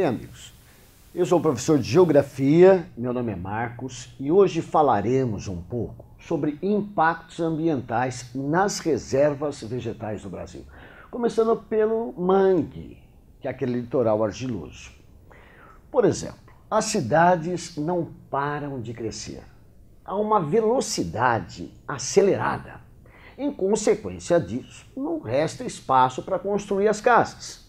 Bem, amigos, eu sou professor de Geografia, meu nome é Marcos e hoje falaremos um pouco sobre impactos ambientais nas reservas vegetais do Brasil. Começando pelo mangue, que é aquele litoral argiloso. Por exemplo, as cidades não param de crescer a uma velocidade acelerada. Em consequência disso, não resta espaço para construir as casas.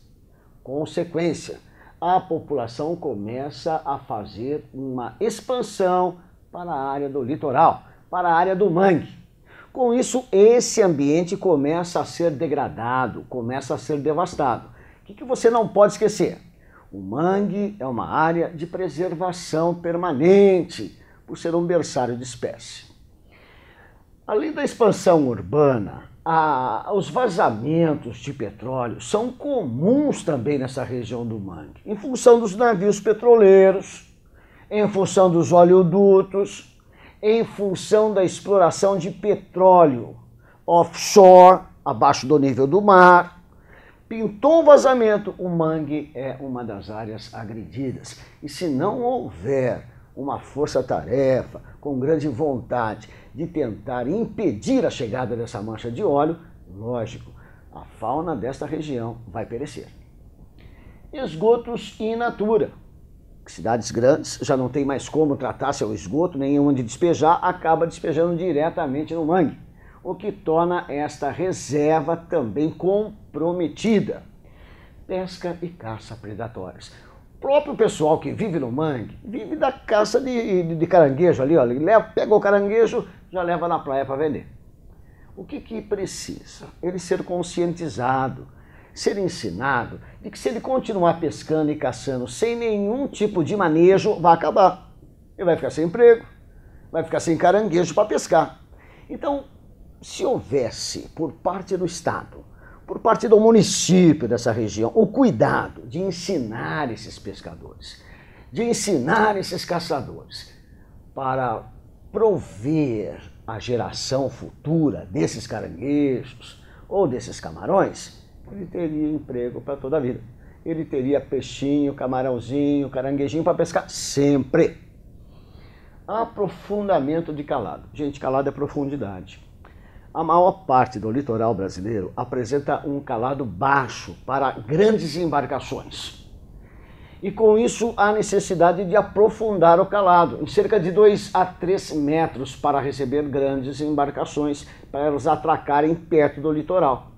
Consequência, a população começa a fazer uma expansão para a área do litoral, para a área do mangue. Com isso, esse ambiente começa a ser degradado, começa a ser devastado. O que, que você não pode esquecer? O mangue é uma área de preservação permanente, por ser um berçário de espécie. Além da expansão urbana, a, os vazamentos de petróleo são comuns também nessa região do mangue, em função dos navios petroleiros, em função dos oleodutos, em função da exploração de petróleo offshore, abaixo do nível do mar. Pintou um vazamento, o mangue é uma das áreas agredidas. E se não houver uma força-tarefa com grande vontade de tentar impedir a chegada dessa mancha de óleo, lógico, a fauna desta região vai perecer. Esgotos in natura. Cidades grandes já não tem mais como tratar seu esgoto, nem onde despejar, acaba despejando diretamente no mangue, o que torna esta reserva também comprometida. Pesca e caça predatórios próprio pessoal que vive no mangue, vive da caça de, de, de caranguejo ali, olha leva, pega o caranguejo, já leva na praia para vender. O que, que precisa? Ele ser conscientizado, ser ensinado de que se ele continuar pescando e caçando sem nenhum tipo de manejo, vai acabar. Ele vai ficar sem emprego, vai ficar sem caranguejo para pescar. Então, se houvesse por parte do Estado por parte do município dessa região, o cuidado de ensinar esses pescadores, de ensinar esses caçadores, para prover a geração futura desses caranguejos ou desses camarões, ele teria emprego para toda a vida. Ele teria peixinho, camarãozinho, caranguejinho para pescar sempre. Aprofundamento de calado. Gente, calado é profundidade. A maior parte do litoral brasileiro apresenta um calado baixo para grandes embarcações. E com isso há necessidade de aprofundar o calado em cerca de 2 a 3 metros para receber grandes embarcações para elas atracarem perto do litoral.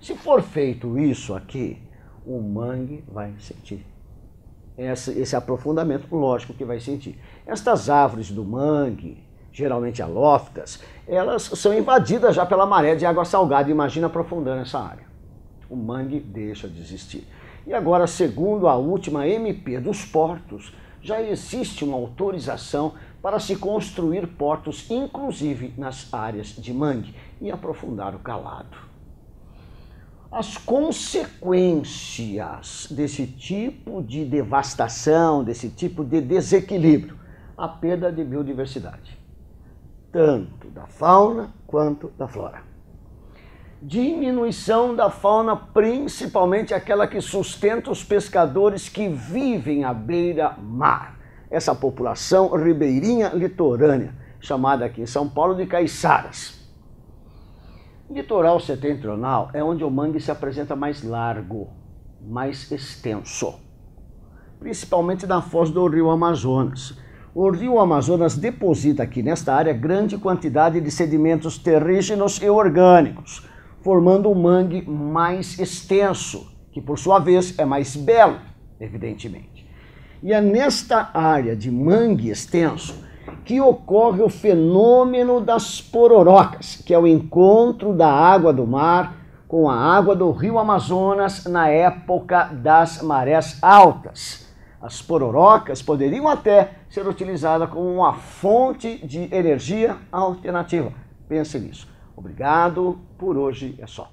Se for feito isso aqui, o mangue vai sentir. Esse, esse aprofundamento, lógico que vai sentir. Estas árvores do mangue, geralmente alófitas, elas são invadidas já pela maré de água salgada. Imagina aprofundando essa área. O mangue deixa de existir. E agora, segundo a última MP dos portos, já existe uma autorização para se construir portos, inclusive nas áreas de mangue, e aprofundar o calado. As consequências desse tipo de devastação, desse tipo de desequilíbrio, a perda de biodiversidade tanto da fauna quanto da flora. Diminuição da fauna, principalmente aquela que sustenta os pescadores que vivem à beira-mar. Essa população ribeirinha litorânea, chamada aqui em São Paulo de caiçaras. Litoral setentrional é onde o mangue se apresenta mais largo, mais extenso, principalmente na foz do rio Amazonas o rio Amazonas deposita aqui nesta área grande quantidade de sedimentos terrígenos e orgânicos, formando um mangue mais extenso, que por sua vez é mais belo, evidentemente. E é nesta área de mangue extenso que ocorre o fenômeno das pororocas, que é o encontro da água do mar com a água do rio Amazonas na época das marés altas as pororocas poderiam até ser utilizadas como uma fonte de energia alternativa. Pense nisso. Obrigado, por hoje é só.